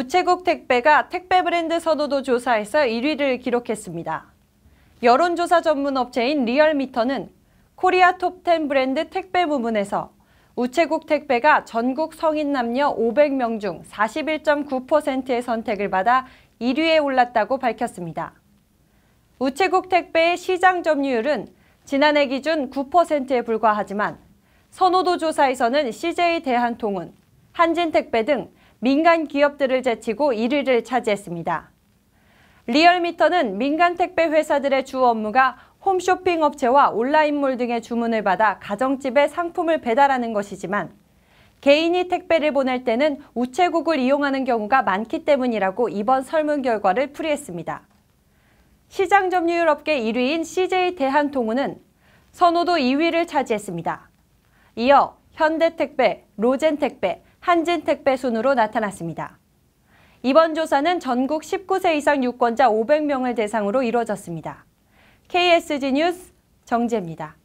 우체국 택배가 택배 브랜드 선호도 조사에서 1위를 기록했습니다. 여론조사 전문 업체인 리얼미터는 코리아 톱10 브랜드 택배 부문에서 우체국 택배가 전국 성인 남녀 500명 중 41.9%의 선택을 받아 1위에 올랐다고 밝혔습니다. 우체국 택배의 시장 점유율은 지난해 기준 9%에 불과하지만 선호도 조사에서는 CJ 대한통운, 한진택배 등 민간 기업들을 제치고 1위를 차지했습니다. 리얼미터는 민간 택배 회사들의 주 업무가 홈쇼핑 업체와 온라인몰 등의 주문을 받아 가정집에 상품을 배달하는 것이지만 개인이 택배를 보낼 때는 우체국을 이용하는 경우가 많기 때문이라고 이번 설문 결과를 풀이했습니다. 시장 점유율 업계 1위인 CJ 대한통운은 선호도 2위를 차지했습니다. 이어 현대택배, 로젠택배, 한진택배 순으로 나타났습니다. 이번 조사는 전국 19세 이상 유권자 500명을 대상으로 이뤄졌습니다. KSG 뉴스 정재입니다.